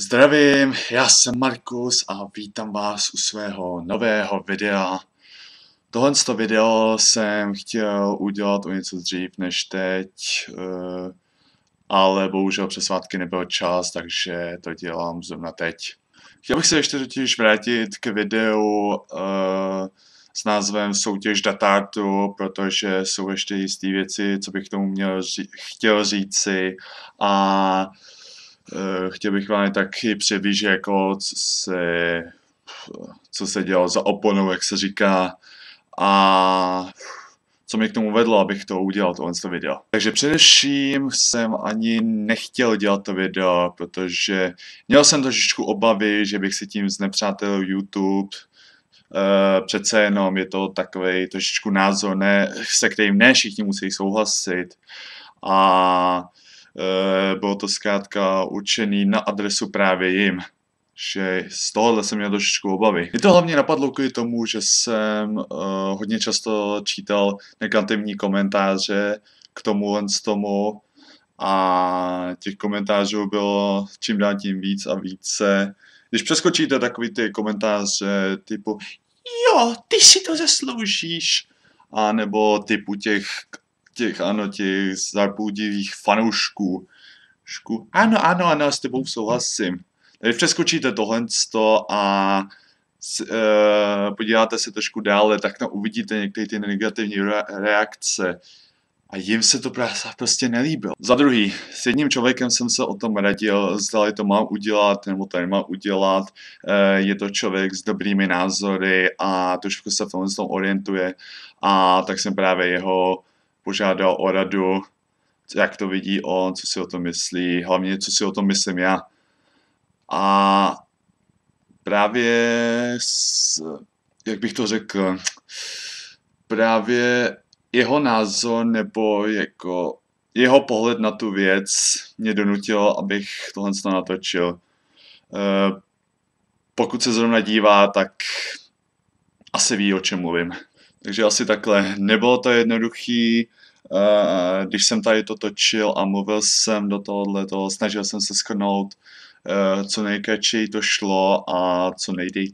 Zdravím, já jsem Markus a vítám vás u svého nového videa. Tohle video jsem chtěl udělat o něco dřív než teď, eh, ale bohužel přes svátky nebyl čas, takže to dělám zrovna teď. Chtěl bych se ještě totiž vrátit k videu eh, s názvem Soutěž datartu, protože jsou ještě jisté věci, co bych tomu měl říct, chtěl říci a Eh, chtěl bych vám taky přiblížit, jako co se, co se dělo za oponou, jak se říká, a co mě k tomu vedlo, abych to udělal, tohle to video. Takže především jsem ani nechtěl dělat to video, protože měl jsem trošičku obavy, že bych si tím znepřátel YouTube, Uh, přece jenom je to takový trošičku názor, ne, se kterým ne všichni musí souhlasit. A uh, Eh, bylo to zkrátka určený na adresu právě jim že z tohohle jsem měl trošičku obavy. Mě to hlavně napadlo kvůli tomu, že jsem uh, hodně často čítal negativní komentáře k tomu len z tomu a těch komentářů bylo čím dál tím víc a více. Když přeskočíte takový ty komentáře typu jo, ty si to zasloužíš, a nebo typu těch těch, ano, těch zarpoutivých fanoušků. Šku. Ano, ano, ano, s tebou souhlasím. Tady přeskočíte tohle a s, e, podíváte se trošku dále, tak tam uvidíte některé ty negativní re, reakce. A jim se to prostě nelíbilo. Za druhý, s jedním člověkem jsem se o tom radil, zdali to mám udělat nebo to nemám udělat. E, je to člověk s dobrými názory a trošku se v tom orientuje. A tak jsem právě jeho požádal o radu, jak to vidí on, co si o tom myslí, hlavně co si o tom myslím já. A právě, s, jak bych to řekl, právě jeho názor nebo jako jeho pohled na tu věc mě donutil, abych tohle natočil. Eh, pokud se zrovna dívá, tak asi ví, o čem mluvím. Takže asi takhle. Nebylo to jednoduchý, Eh, eh, když jsem tady to točil a mluvil jsem do tohohle toho, snažil jsem se skrnout, eh, co nejkratší to šlo a co nejdej,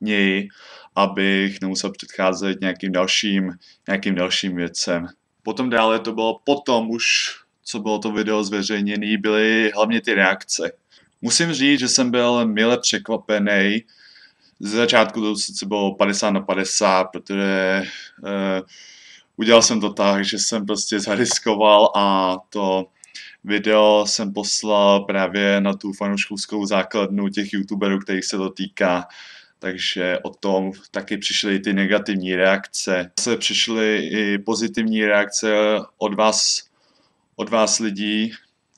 něj, abych nemusel předcházet nějakým dalším, nějakým dalším věcem. Potom dále to bylo potom už, co bylo to video zveřejněné, byly hlavně ty reakce. Musím říct, že jsem byl mile překvapený. Ze začátku to sice bylo 50 na 50, protože eh, udělal jsem to tak, že jsem prostě zariskoval a to video jsem poslal právě na tu fanouškovskou základnu těch youtuberů, kterých se to týká. Takže o tom taky přišly ty negativní reakce. Se přišly i pozitivní reakce od vás, od vás lidí,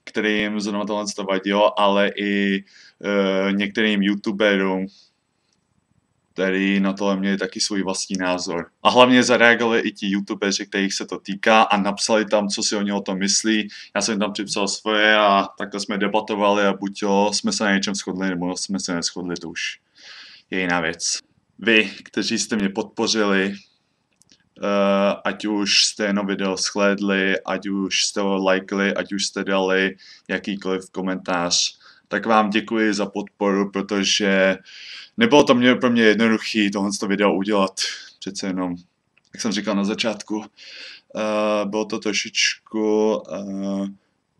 kterým zrovna tohle vadilo, ale i e, některým youtuberům, který na tohle měli taky svůj vlastní názor. A hlavně zareagovali i ti youtubeři, kterých se to týká a napsali tam, co si oni o tom myslí. Já jsem tam připsal svoje a takhle jsme debatovali a buď jo, jsme se na něčem shodli, nebo jsme se neschodli, to už je jiná věc. Vy, kteří jste mě podpořili, Uh, ať už jste jenom video shledli, ať už jste ho likeli, ať už jste dali jakýkoliv komentář, tak vám děkuji za podporu, protože uh, Nebylo to mě, pro mě jednoduché tohle to video udělat, přece jenom, jak jsem říkal na začátku, uh, bylo to trošičku uh,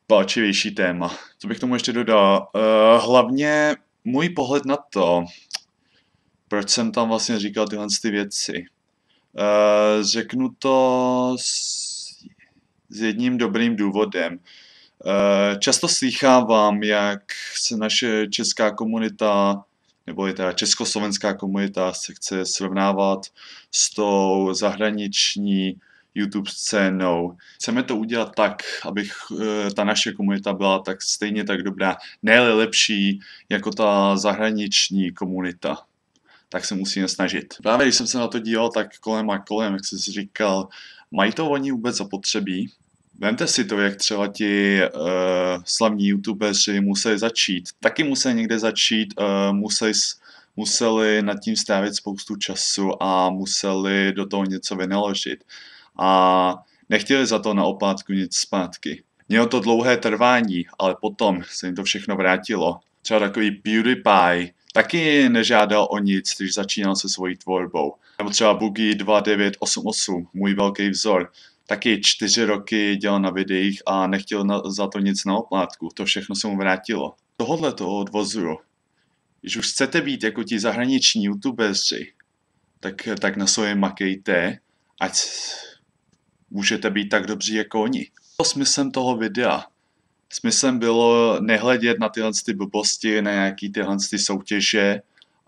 palčivější téma. Co bych tomu ještě dodal? Uh, hlavně můj pohled na to, proč jsem tam vlastně říkal tyhle ty věci. Uh, řeknu to s, s jedním dobrým důvodem. Uh, často slýchávám, jak se naše česká komunita nebo je ta československá komunita se chce srovnávat s tou zahraniční YouTube scénou. Chceme to udělat tak, aby eh, ta naše komunita byla tak stejně tak dobrá, nejlepší lepší jako ta zahraniční komunita tak se musíme snažit. Právě když jsem se na to díval, tak kolem a kolem, jak jsi říkal, mají to oni vůbec zapotřebí? Vemte si to, jak třeba ti uh, slavní youtubeři museli začít. Taky museli někde začít, uh, museli, museli nad tím strávit spoustu času a museli do toho něco vynaložit. A nechtěli za to naopátku nic zpátky. Mělo to dlouhé trvání, ale potom se jim to všechno vrátilo. Třeba takový PewDiePie taky nežádal o nic, když začínal se svojí tvorbou. Nebo třeba Boogie 2988, můj velký vzor taky čtyři roky dělal na videích a nechtěl na, za to nic na oplátku. To všechno se mu vrátilo. Tohle to odvozuju. Když už chcete být jako ti zahraniční youtubeři, tak, tak na svoje makejte, ať můžete být tak dobří jako oni. To smyslem toho videa. Smyslem bylo nehledět na tyhle ty blbosti, na nějaký tyhle ty soutěže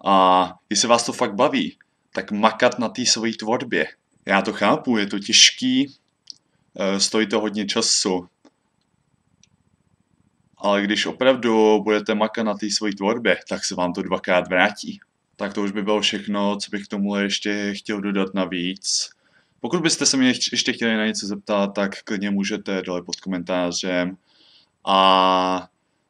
a jestli vás to fakt baví, tak makat na té své tvorbě. Já to chápu, je to těžký, Eh, stojí to hodně času. Ale když opravdu budete makat na té své tvorbě, tak se vám to dvakrát vrátí. Tak to už by bylo všechno, co bych k tomu ještě chtěl dodat navíc. Pokud byste se mě ještě chtěli na něco zeptat, tak klidně můžete dole pod komentářem. A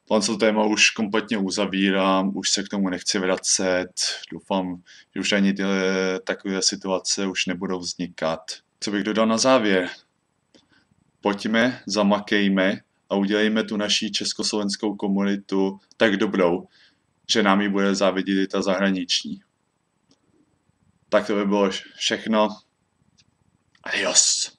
tohle téma už kompletně uzavírám, už se k tomu nechci vracet. Doufám, že už ani tyhle takové situace už nebudou vznikat. Co bych dodal na závěr? pojďme, zamakejme a udělejme tu naší československou komunitu tak dobrou, že nám ji bude závidět i ta zahraniční. Tak to by bylo všechno. Adios.